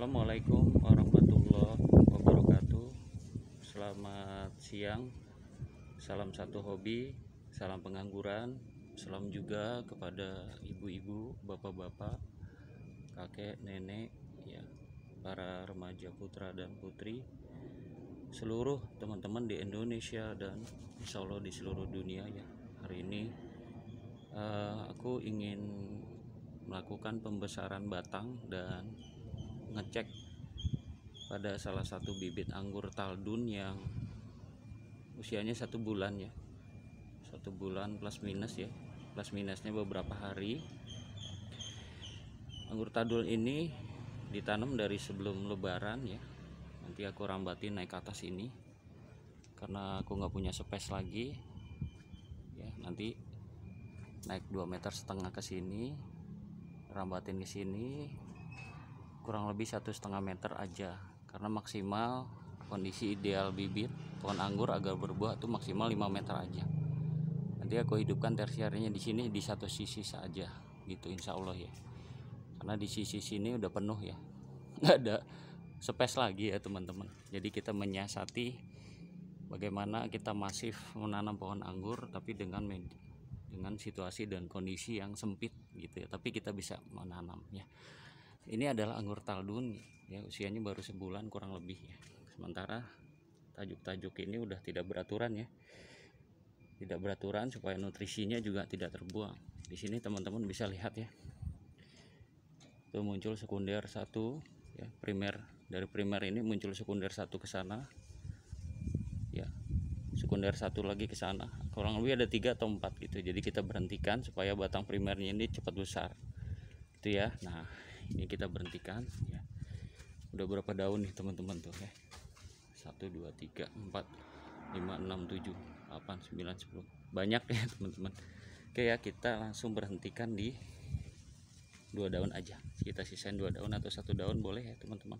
Assalamualaikum warahmatullahi wabarakatuh Selamat siang Salam satu hobi Salam pengangguran Salam juga kepada ibu-ibu Bapak-bapak Kakek, nenek ya, Para remaja putra dan putri Seluruh teman-teman di Indonesia Dan insya Allah di seluruh dunia ya Hari ini uh, Aku ingin melakukan pembesaran batang dan ngecek pada salah satu bibit anggur taldun yang usianya satu bulan ya satu bulan plus minus ya plus minusnya beberapa hari anggur taldun ini ditanam dari sebelum lebaran ya nanti aku rambatin naik ke atas ini karena aku nggak punya space lagi ya nanti naik 2 meter setengah ke sini rambatin ke sini kurang lebih satu setengah meter aja karena maksimal kondisi ideal bibit pohon anggur agar berbuah itu maksimal 5 meter aja nanti aku hidupkan tersiarnya di sini di satu sisi saja gitu insya Allah ya karena di sisi sini udah penuh ya nggak ada space lagi ya teman-teman jadi kita menyiasati bagaimana kita masif menanam pohon anggur tapi dengan dengan situasi dan kondisi yang sempit gitu ya tapi kita bisa menanamnya ini adalah anggur taldun ya usianya baru sebulan kurang lebih ya. Sementara tajuk-tajuk ini udah tidak beraturan ya. Tidak beraturan supaya nutrisinya juga tidak terbuang. Di sini teman-teman bisa lihat ya. Itu muncul sekunder satu ya primer dari primer ini muncul sekunder satu ke sana ya sekunder satu lagi ke sana kurang lebih ada tiga atau empat gitu jadi kita berhentikan supaya batang primernya ini cepat besar itu ya nah ini kita berhentikan ya udah berapa daun nih teman-teman tuh ya satu dua tiga empat 5 6 7 8 9 10 banyak ya teman-teman oke ya kita langsung berhentikan di dua daun aja kita sisain dua daun atau satu daun boleh ya teman-teman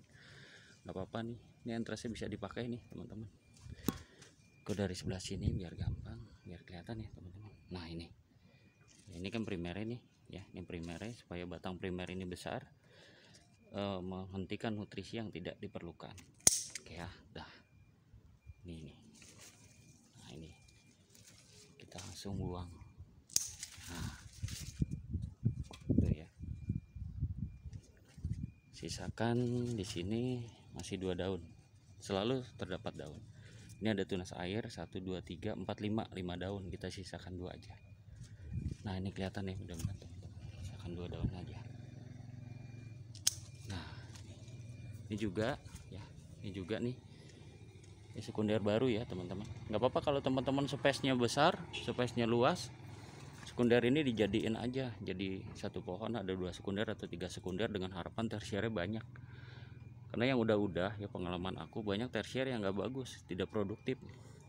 nggak apa-apa nih ini entrasnya bisa dipakai nih teman-teman ke dari sebelah sini biar gampang biar kelihatan ya teman-teman nah ini ini kan primernya nih ya ini primernya supaya batang primer ini besar e, menghentikan nutrisi yang tidak diperlukan oke ya dah ini ini nah ini kita langsung buang nah itu ya sisakan di sini masih dua daun selalu terdapat daun ini ada tunas air satu dua tiga empat lima lima daun kita sisakan dua aja nah ini kelihatan nih udah mudahan potong dua daun aja nah ini juga ya ini juga nih ini sekunder baru ya teman-teman nggak apa-apa kalau teman-teman space-nya besar space-nya luas sekunder ini dijadiin aja jadi satu pohon ada dua sekunder atau tiga sekunder dengan harapan tersiernya banyak karena yang udah-udah ya pengalaman aku banyak tersier yang nggak bagus tidak produktif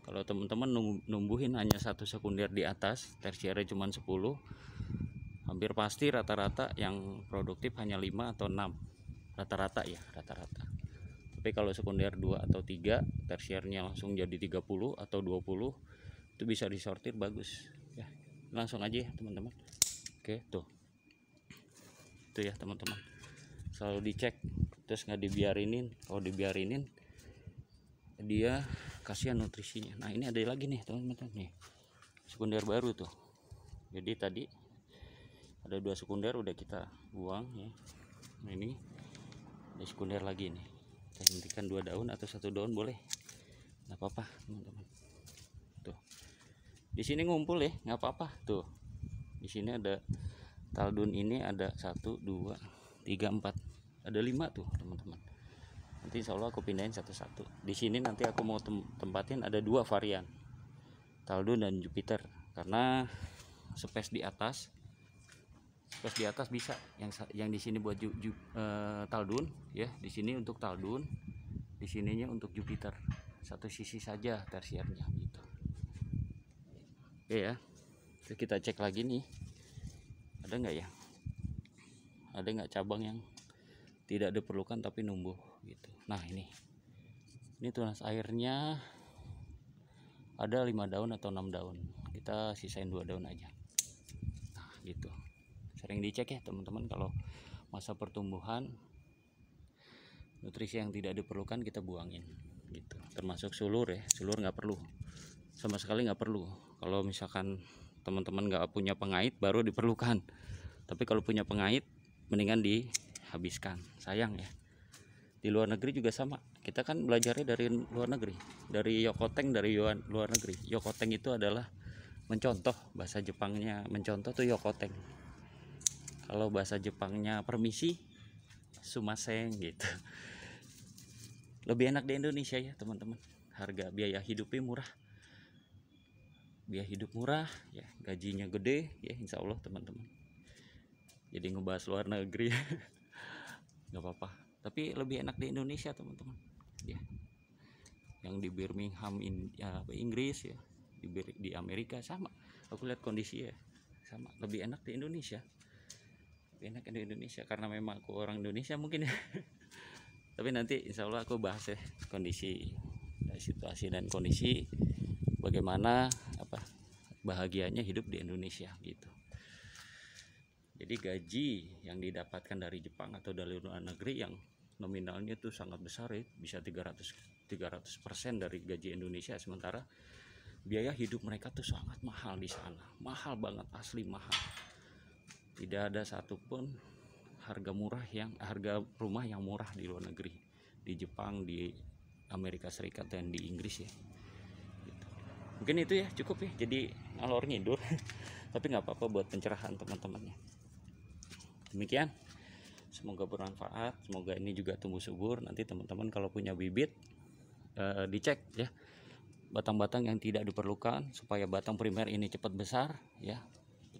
kalau teman-teman numbuhin hanya satu sekunder di atas tersiernya cuma 10 hampir pasti rata-rata yang produktif hanya 5 atau 6 rata-rata ya rata-rata tapi kalau sekunder 2 atau 3 tersiernya langsung jadi 30 atau 20 itu bisa disortir bagus ya langsung aja ya teman-teman oke tuh itu ya teman-teman selalu dicek terus nggak dibiarinin kalau dibiarinin dia kasihan nutrisinya nah ini ada lagi nih teman-teman nih sekunder baru tuh jadi tadi ada dua sekunder udah kita buang ya nah ini ada sekunder lagi nih kita hentikan dua daun atau satu daun boleh nggak apa-apa teman-teman tuh di sini ngumpul ya nggak apa-apa tuh di sini ada taldun ini ada satu dua tiga empat ada lima tuh teman-teman nanti insya Allah aku pindahin satu-satu di sini nanti aku mau tem tempatin ada dua varian taldun dan Jupiter karena space di atas terus di atas bisa yang yang di sini buat ju, ju, e, Taldun ya di sini untuk Taldun di sininya untuk Jupiter satu sisi saja tersiernya gitu oke ya terus kita cek lagi nih ada nggak ya ada nggak cabang yang tidak diperlukan tapi numbuh gitu nah ini ini tunas airnya ada lima daun atau enam daun kita sisain dua daun aja nah gitu sering dicek ya teman-teman kalau masa pertumbuhan nutrisi yang tidak diperlukan kita buangin gitu termasuk sulur ya sulur nggak perlu sama sekali nggak perlu kalau misalkan teman-teman nggak punya pengait baru diperlukan tapi kalau punya pengait mendingan dihabiskan sayang ya di luar negeri juga sama kita kan belajarnya dari luar negeri dari Yokoteng dari luar negeri Yokoteng itu adalah mencontoh bahasa Jepangnya mencontoh tuh Yokoteng kalau bahasa Jepangnya permisi sumaseng gitu lebih enak di Indonesia ya teman-teman harga biaya hidupnya murah biaya hidup murah ya gajinya gede ya insya Allah teman-teman jadi ngebahas luar negeri nggak apa-apa tapi lebih enak di Indonesia teman-teman ya yang di Birmingham in, ya, Inggris ya di, di Amerika sama aku lihat kondisi ya sama lebih enak di Indonesia enak di Indonesia karena memang aku orang Indonesia mungkin ya tapi nanti insya Allah aku bahas ya kondisi eh, situasi dan kondisi bagaimana apa bahagianya hidup di Indonesia gitu jadi gaji yang didapatkan dari Jepang atau dari luar negeri yang nominalnya itu sangat besar ya bisa 300 300 persen dari gaji Indonesia sementara biaya hidup mereka tuh sangat mahal di sana mahal banget asli mahal tidak ada satupun harga murah yang harga rumah yang murah di luar negeri di Jepang di Amerika Serikat dan di Inggris ya gitu. mungkin itu ya cukup ya jadi ngalor ngidur tapi nggak apa-apa buat pencerahan teman-temannya demikian semoga bermanfaat semoga ini juga tumbuh subur nanti teman-teman kalau punya bibit eh, dicek ya batang-batang yang tidak diperlukan supaya batang primer ini cepat besar ya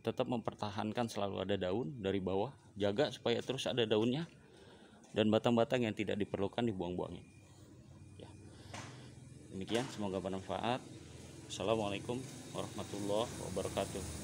tetap mempertahankan selalu ada daun dari bawah jaga supaya terus ada daunnya dan batang-batang yang tidak diperlukan dibuang-buangin ya. demikian semoga bermanfaat Assalamualaikum warahmatullahi wabarakatuh